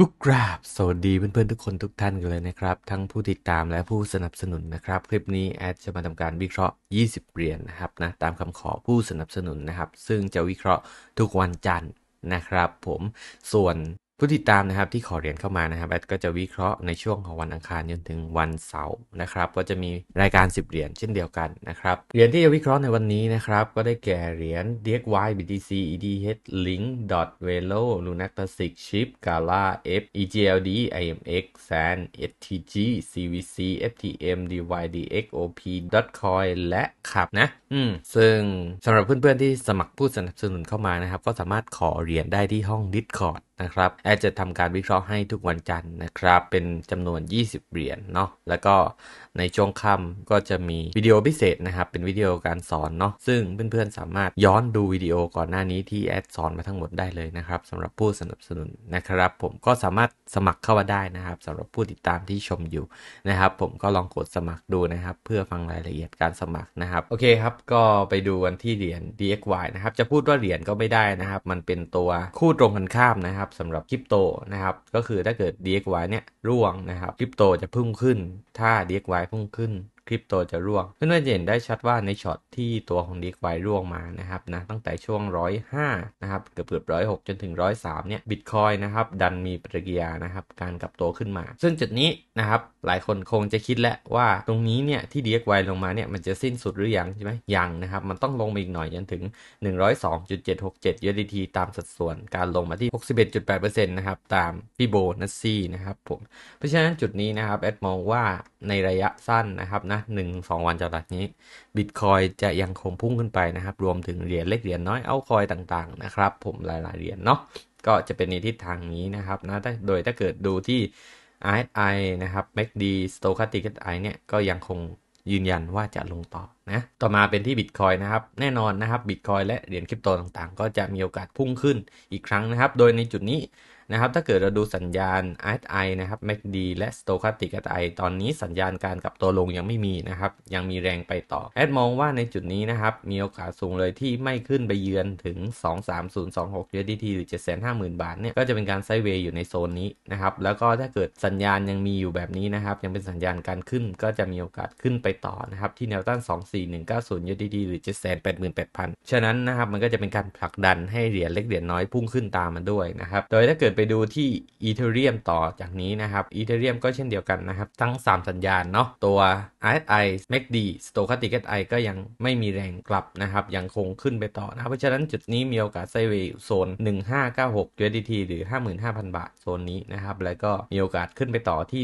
กุ๊กราบสวัสดีเพื่อนๆทุกคนทุกท่านกันเลยนะครับทั้งผู้ติดตามและผู้สนับสนุนนะครับ คลิปนี้แอดจะมาทำการวิเคราะห์ 20เหรียญนนะครับนะตามคำขอผู้สนับสนุนนะครับ ซึ่งจะวิเคราะห์ทุกวันจันทร์นะครับ ผมส่วนผู้ติดตามนะครับที่ขอเรียนเข้ามานะครับ แอดก็จะวิเคราะห์ในช่วงของวันอังคารจนถึงวันเสาร์นะครับ ก็จะมีรายการ 10 เหรียญเช่นเดียวกันนะครับ เหรียญที่จะวิเคราะห์ในวันนี้นะครับ ก็ได้แก่เหรียญ DXY BTC EDH Link Dot Velo Lunatasic Ship Gala F EGLD IMX s a n STG CVC FTM DYDX OP Dot Coin และขับนะอืมซึ่งสำหรับเพื่อนๆที่สมัครผู้สนับสนุนเข้ามานะครับก็สามารถขอเหรียญได้ที่ห้อง Discord นะครับแอดจะทำการวิเคราะห์ให้ทุกวันจันทร์นะครับ เป็นจำนวน 20 เหรียญเนาะ แล้วก็ในช่วงค่ำก็จะมีวิดีโอพิเศษนะครับ เป็นวิดีโอการสอนเนาะซึ่งเพื่อนๆสามารถย้อนดูวิดีโอก่อนหน้านี้ที่แอดสอนมาทั้งหมดได้เลยนะครับสำหรับผู้สนับสนุนนะครับ ผมก็สามารถสมัครเข้ามาได้นะครับสำหรับผู้ติดตามที่ชมอยู่นะครับผมก็ลองกดสมัครดูนะครับ เพื่อฟังรายละเอียดการสมัครนะครับโอเคครับก็ไปดูกันที่เหรียญ DXY นะครับจะพูดว่าเหรียญก็ไม่ได้นะครับมันเป็นตัวคู่ตรงกันข้ามนะครับสำหรับคริปโตนะครับก็คือถ้าเกิด DXY เนี่ยร่วงนะครับคริปโตจะพุ่งขึ้นถ้า DXY พุ่งขึ้นคริปโตจะร่วงเพื่อนๆจะเห็นได้ชัดว่าในช็อตที่ตัวของดีวายร่วงมานะครับนะตั้งแต่ช่วง 105นะครับเกือบเกือบร้อยหกจน ถึงร้อยสามเนี่ยบิตคอยนะครับ ดันมีปฏิกิริยานะครับการกลับ ตัว ขึ้นมา ซึ่งจุดนี้นะครับหลายคนคงจะคิดแล้วว่าตรงนี้เนี่ยที่ดีวายลงมาเนี่ยมันจะสิ้นสุดหรือ ยังใช่ไหมยังนะครับมันต้องลงอีกหน่อยจนถึง 102.767 USDT ตามสัดส่วนการลงมาที่ 61.8%นะครับตามพี่โบนัสซี่นะครับผมเพราะฉะนั้นจุดนี้นะครับแอดมองว่าในระยะสั้นนะครับนะหนึ่งสองวันจากนี้บิตคอยจะยังคงพุ่งขึ้นไปนะครับ รวมถึงเหรียญเล็กเหรียญน้อยเอาคอยต่างๆนะครับผมหลายๆเหรียญเนาะก็จะเป็นในทิศทางนี้นะครับนะโดยถ้าเกิดดูที่ RSI นะครับ MACD Stochastic RSI เนี่ยก็ยังคงยืนยันว่าจะลงต่อนะต่อมาเป็นที่บิตคอยนะครับ แน่นอนนะครับบิตคอยและเหรียญคริปโตต่าง ๆ ก็จะมีโอกาสพุ่งขึ้นอีกครั้งนะครับ โดยในจุดนี้นะครับ ถ้าเกิดเราดูสัญญาณ RSI นะครับ MACD และ Stochastic RSI ตอนนี้สัญญาณการกลับตัวลงยังไม่มีนะครับ ยังมีแรงไปต่อ แอดมองว่าในจุดนี้นะครับ มีโอกาสสูงเลยที่ไม่ขึ้นไปเยือนถึง 23026 USDT หรือ750,000บาทเนี่ยก็จะเป็นการไซเวย์อยู่ในโซนนี้นะครับแล้วก็ถ้าเกิดสัญญาณยังมีอยู่แบบนี้นะครับยังเป็นสัญญาณการขึ้น ก็จะมีโอกาสขึ้นไปต่อนะครับที่แนวต้าน24 4190 USDT หรือ 788,000 ฉะนั้นนะครับ มันก็จะเป็นการผลักดันให้เหรียญเล็กเหรียญน้อยพุ่งขึ้นตามมันด้วยนะครับ โดยถ้าเกิดไปดูที่อีเทเรียมต่อจากนี้นะครับ อีเทเรียมก็เช่นเดียวกันนะครับ ทั้ง 3 สัญญาณเนาะ ตัว RSI MACD Stochastic SI ก็ยังไม่มีแรงกลับนะครับ ยังคงขึ้นไปต่อนะครับ เพราะฉะนั้นจุดนี้มีโอกาสไซเวย์โซน 1596 USDT หรือ 55,000 บาท โซนนี้นะครับ แล้วก็มีโอกาสขึ้นไปต่อที่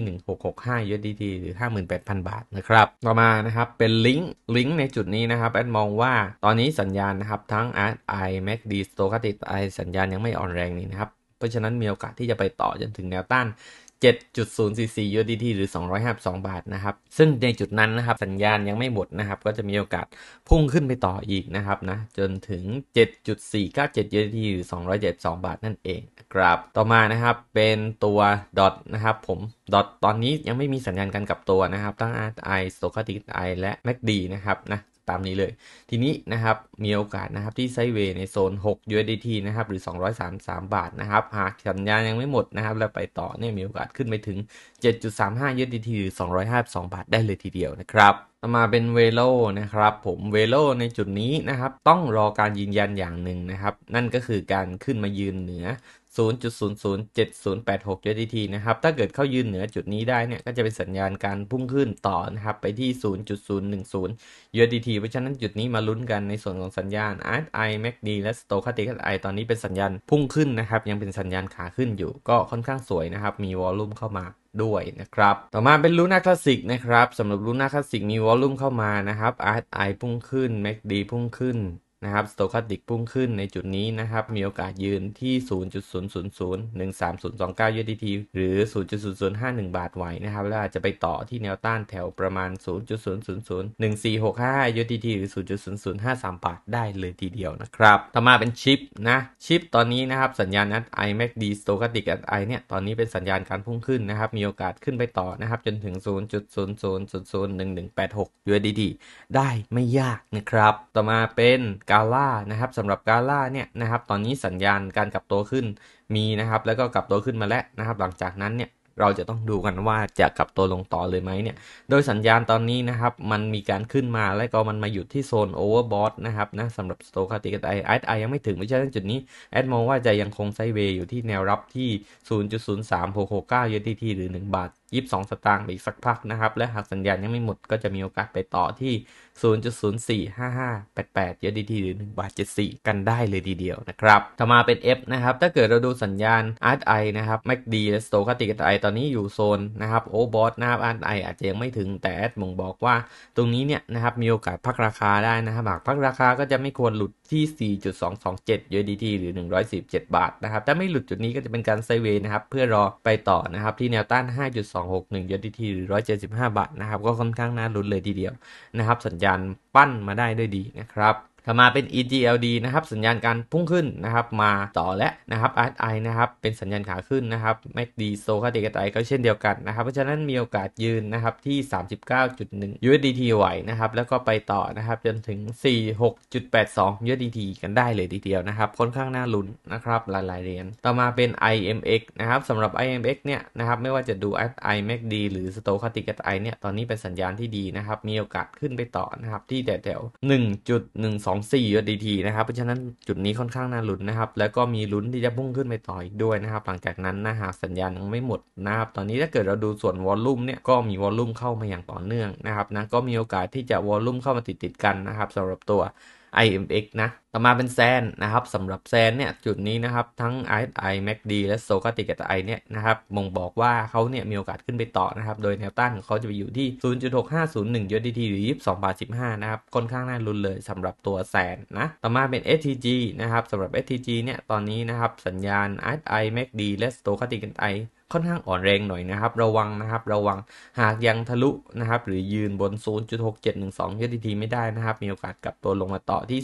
1665 USDT หรือ 58,000 บาทนะครับ ต่อมานะครับเป็นลิงก์ลิงในจุดนี้นะครับ แอดมองว่าตอนนี้สัญญาณนะครับ ทั้ง RSI MACD Stochastic สัญญาณยังไม่อ่อนแรงนี่นะครับ เพราะฉะนั้นมีโอกาสที่จะไปต่อจนถึงแนวต้าน7.044 USDT หรือ 252 บาทนะครับ ซึ่งในจุดนั้นนะครับ สัญญาณยังไม่หมดนะครับก็จะมีโอกาสพุ่งขึ้นไปต่ออีกนะครับนะจนถึง 7.497 USDT หรือ272 บาทนั่นเองครับต่อมานะครับเป็นตัวดอทนะครับผมดอทตอนนี้ยังไม่มีสัญญาณกันกับตัวนะครับตั้ง RSI Stochastic I และ MACD นะครับนะตามนี้เลย ทีนี้นะครับ มีโอกาสนะครับที่ไซเวในโซน 6 USDT นะครับ หรือ 233 บาทนะครับ หากสัญญาณยังไม่หมดนะครับ แล้วไปต่อเนี่ยมีโอกาสขึ้นไปถึง 7.35 USDT หรือ 252 บาทได้เลยทีเดียวนะครับมาเป็นเวโลนะครับ ผม เวโลในจุดนี้นะครับ ต้องรอการยืนยันอย่างหนึ่งนะครับ นั่นก็คือการขึ้นมายืนเหนือ0.007086 USDT นะครับ ถ้าเกิดเข้ายืนเหนือจุดนี้ได้เนี่ย ก็จะเป็นสัญญาณการพุ่งขึ้นต่อนะครับ ไปที่ 0.010 USDT เพราะฉะนั้นจุดนี้มาลุ้นกันในส่วนของสัญญาณ RSI MACD และ Stochastic RSI ตอนนี้เป็นสัญญาณพุ่งขึ้นนะครับ ยังเป็นสัญญาณขาขึ้นอยู่ ก็ค่อนข้างสวยนะครับ มีวอลลุ่มเข้ามาด้วยนะครับต่อมาเป็นลูน่าคลาสสิกนะครับสำหรับลูน่าคลาสสิกมีวอลลุ่มเข้ามานะครับ RSI พุ่งขึ้น MACD พุ่งขึ้นนะครับสโตคัสติกพุ่งขึ้นในจุดนี้นะครับมีโอกาสยืนที่ 0 0 0 0 1 3 0 2 9 USDT หรือ 0.0051 บาทไหวนะครับแล้วอาจจะไปต่อที่แนวต้านแถวประมาณ 0.0001465 USDT หรือ 0.0053 บาท ได้เลยทีเดียวนะครับ ต่อมาเป็นชิป นะชิปตอนนี้นะครับสัญญาณนัด IMACD Stochastic I เนี่ยตอนนี้เป็นสัญญาณการพุ่งขึ้นนะครับมีโอกาสขึ้นไปต่อนะครับจนถึง 0.00001186 USDT ได้ไม่ยากนะครับต่อมาเป็นกกาล่านะครับสำหรับกาล่าเนี่ยนะครับตอนนี้สัญญาณการกลับตัวขึ้นมีนะครับแล้วก็กลับตัวขึ้นมาแล้วนะครับหลังจากนั้นเนี่ยเราจะต้องดูกันว่าจะกลับตัวลงต่อเลยไหมเนี่ยโดยสัญญาณตอนนี้นะครับมันมีการขึ้นมาและก็มันมาหยุดที่โซนโอเวอร์บอทนะครับนะสำหรับสโตคาติกไอไอดไอยังไม่ถึงไม่ใช่จุดนี้ แอดมองว่าจะยังคงไซเวย์อยู่ที่แนวรับที่ 0.03669 USDT หรือ 1 บาที่สสองตางค์อีกสักพักนะครับและหากสัญญาณยังไม่หมดก็จะมีโอกาสไปต่อที่ 0.045588เยอะดีทีหรือ1บาท74 กันได้เลยดีเดียวนะครับต่อมาเป็น F นะครับ ถ้าเกิดเราดูสัญญาณ RSI นะครับ MACD และ Stochastic r ตอนนี้อยู่โซนนะครับ Overbought นะครับ RSI อาจจะยังไม่ถึง แต่ S บ่งบอกว่าตรงนี้เนี่ยนะครับมีโอกาสพักราคาได้นะครับ หากพักราคาก็จะไม่ควรหลุดที่ 4.227 USDT หรือ117บาทนะครับถ้าไม่หลุดจุดนี้ก็จะเป็นการไซเวนะครับเพื่อรอไปต่อนะครับที่แนวต้าน261ิตี้หรือ175 บาทนะครับ ก็ค่อนข้างน่าลุ้นเลยทีเดียวนะครับ สัญญาณปั้นมาได้ด้วยดีนะครับถ้ามาเป็น EGLD นะครับสัญญาณการพุ่งขึ้นนะครับมาต่อและนะครับ RSI นะครับเป็นสัญญาณขาขึ้นนะครับ MACD โซคาเดกไตก็เช่นเดียวกันนะครับเพราะฉะนั้นมีโอกาสยืนนะครับที่ 39.1 USDT ไหวนะครับ แล้วก็ไปต่อนะครับจนถึง 46.82 USDT กันได้เลยทีเดียวนะครับค่อนข้างน่าลุ้นนะครับหลายๆเหรียญต่อมาเป็น IMX นะครับสำหรับ IMX เนี่ยนะครับไม่ว่าจะดู RSI MACD หรือสโตคาติกไตเนี่ยตอนนี้เป็นสัญญาณที่ดีนะครับมีโอกาสขึ้นไปต่อนะครับที่แถวๆ 1.12 1.24 USDT นะครับ เพราะฉะนั้นจุดนี้ค่อนข้างน่าลุ้นนะครับ แล้วก็มีลุ้นที่จะพุ่งขึ้นไปต่ออีกด้วยนะครับ หลังจากนั้นนะหากสัญญาณยังไม่หมดนะครับตอนนี้ถ้าเกิดเราดูส่วนวอลลุ่มเนี่ยก็มีวอลลุ่มเข้ามาอย่างต่อเนื่องนะครับนะก็มีโอกาสที่จะวอลลุ่มเข้ามาติดติดกันนะครับสำหรับตัว IMX นะ ต่อมาเป็นแซนนะครับสำหรับแซนเนี่ยจุดนี้นะครับทั้ง RSI MACD และโซกาติกไอเนี่ยนะครับบ่งบอกว่าเขาเนี่ยมีโอกาสขึ้นไปต่อนะครับโดยแนวต้านของเขาจะไปอยู่ที่ 0.6501 USDT หรือ22บาท15 นะครับค่อนข้างน่ารุนเลยสำหรับตัวแซนนะต่อมาเป็น STG นะครับสำหรับ STG เนี่ยตอนนี้นะครับสัญญาณ RSI MACD และโซกาติกไอค่อนข้างอ่อนแรงหน่อยนะครับ ระวังนะครับระวังหากยังทะลุนะครับ หรือยืนบน 0.6712ย u ีทีไม่ได้นะครับ มีโอกาสกลับตัวลงมาต่อที่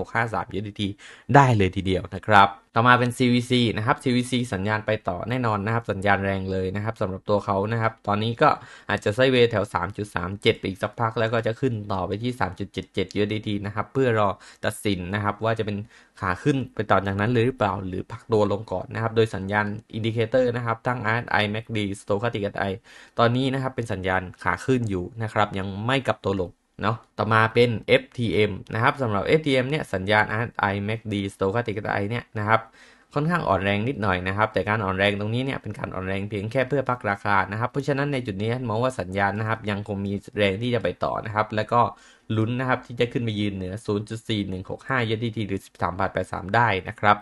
0.5653 u ีทีได้เลยทีเดียวนะครับต่อมาเป็น CVC นะครับ CVC สัญญาณไปต่อแน่นอนนะครับ สัญญาณแรงเลยนะครับสำหรับตัวเขานะครับ ตอนนี้ก็อาจจะไซเวแถว 3.37ไปอีกสักพัก แล้วก็จะขึ้นต่อไปที่ 3.77 เยอะดีๆนะครับเพื่อรอตัดสินนะครับว่าจะเป็นขาขึ้นไปต่อจากนั้นเลยหรือเปล่าหรือพักตัวลงก่อนนะครับ โดยสัญญาณอินดิเคเตอร์นะครับทั้ง RSI MACD Stochastic RSI ตอนนี้นะครับเป็นสัญญาณขาขึ้นอยู่นะครับยังไม่กลับตัวลงเนาะต่อมาเป็น FTM นะครับสำหรับ FTM เนี่ยสัญญาณ RSI MACD Stochastic RSI เนี่ยนะครับค่อนข้างอ่อนแรงนิดหน่อยนะครับแต่การอ่อนแรงตรงนี้เนี่ยเป็นการอ่อนแรงเพียงแค่เพื่อพักราคานะครับ เพราะฉะนั้นในจุดนี้มองว่าสัญญาณนะครับยังคงมีแรงที่จะไปต่อนะครับ แล้วก็ลุ้นนะครับที่จะขึ้นไปยืนเหนือ 0.4165ย่ที่หรือ 13.83 ได้นะครับ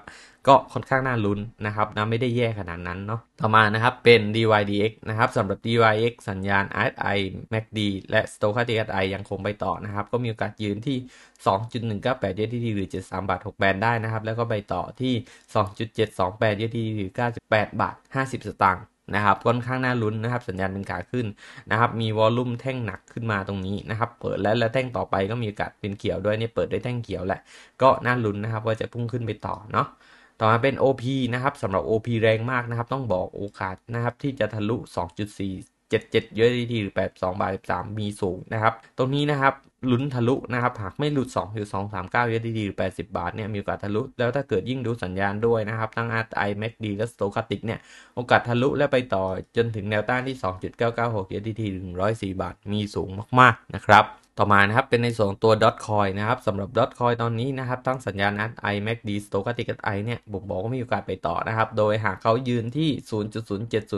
ก็ค่อนข้างน่าลุ้นนะครับนะไม่ได้แย่ขนาดนั้นเนาะต่อมานะครับ เป็น DYDX นะครับสำหรับ DYX สัญญาณ RSI MACD และ Stochastic RSI ยังคงไปต่อนะครับ ก็มีโอกาสยืนที่ 2.198เดยีดีหรือ 73 บาท6แบนได้นะครับ แล้วก็ไปต่อที่ 2.728ีดีหรือ 98 บาท 50 สตางค์นะครับ ค่อนข้างน่าลุ้นนะครับ สัญญาณเป็นขาขึ้นนะครับ มีวอลลุ่มแท่งหนักขึ้นมาตรงนี้นะครับเปิดแล้วและแท่งต่อไป ก็มีโอกาสเป็นเขียวด้วยเนี่ยเปิดได้แท่งเขียวแหละ ก็น่าลุ้นนะครับ ว่าจะพุ่งขึ้นไปต่อเนาะต่อมาเป็น OP นะครับสำหรับ OP แรงมากนะครับต้องบอก โอกาสนะครับที่จะทะลุ 2.4 77ด s d ีหรือ82บาท13 มีสูงนะครับตรงนี้นะครับลุ้นทะลุนะครับหากไม่หลุด 2.239 u s d ีหรือ80 บาทเนี่ยมีโอกาสทะลุ แล้วถ้าเกิดยิ่งดูสัญญาณด้วยนะครับทั้ง RSI MACD และ Stochastic เนี่ยโอกาสทะลุและไปต่อจนถึงแนวต้านที่ 2.996เก้าหรือ104 บาทมีสูงมากๆนะครับต่อมานะครับ เป็นในส่วนตัวดอทคอยนะครับสำหรับดอทคอยตอนนี้นะครับทั้งสัญญาณ RSI MACD Stochastic i เนี่ยบุกบอกว่ามีโอกาสไปต่อนะครับ โดยหากเขายืนที่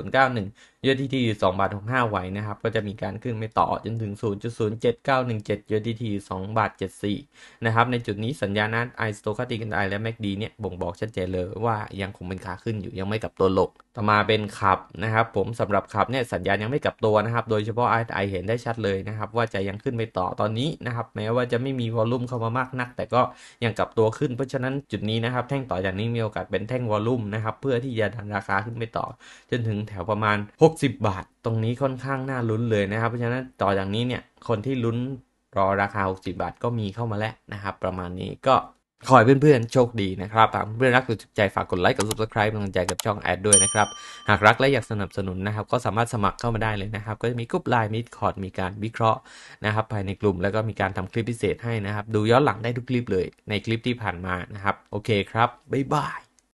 0.07091 u s ส t 2บาท65ไหวนะครับก็จะมีการขึ้นไปต่อจนถึง 0.07917 u s ส t 2บาท74 นะครับ ในจุดนี้สัญญาณนั้น i s t o c h a s t i c i และ MACD เนี่ย บ่งบอกชัดเจนเลยว่ายังคงเป็นขาขึ้นอยู่ยังไม่กลับตัวลงต่อมาเป็นขับนะครับผมสำหรับขับเนี่ยสัญญาณยังไม่กลับตัวนะครับ โดยเฉพาะ r ไ i เห็นได้ชัดเลยนะครับ ว่าจะยังขึ้นไปต่อตอนนี้นะครับแม้ว่าจะไม่มีวอลลุ่มเข้ามามากนักแต่ก็ยังกลับตัวขึ้นเพราะฉะนั้นจุดนี้นะครับแท่งต่อจากนี้มีโอกาสเป็นแท่งวอลลุ่มนะครับเพื่อที่จะดันราคาขึ้นไปต่อ จนถึงแถวประมาณ6 60บาท ตรงนี้ค่อนข้างน่าลุ้นเลยนะครับ เพราะฉะนั้นต่อจากนี้เนี่ย คนที่ลุ้นรอราคา 60 บาทก็มีเข้ามาแล้วนะครับ ประมาณนี้ก็ขอให้เพื่อนๆ โชคดีนะครับหากเพื่อนรักสุดใจฝากกดไลค์กับ subscribe กำลังใจกับช่องแอดด้วยนะครับ หากรักและอยากสนับสนุนนะครับ ก็สามารถสมัครเข้ามาได้เลยนะครับ ก็จะมีกลุ่มไลน์มิคอร์ดมีการวิเคราะห์นะครับภายในกลุ่มแล้วก็มีการทำคลิปพิเศษให้นะครับ ดูย้อนหลังได้ทุกคลิปเลยในคลิปที่ผ่านมานะครับ โอเคครับบ๊ายบาย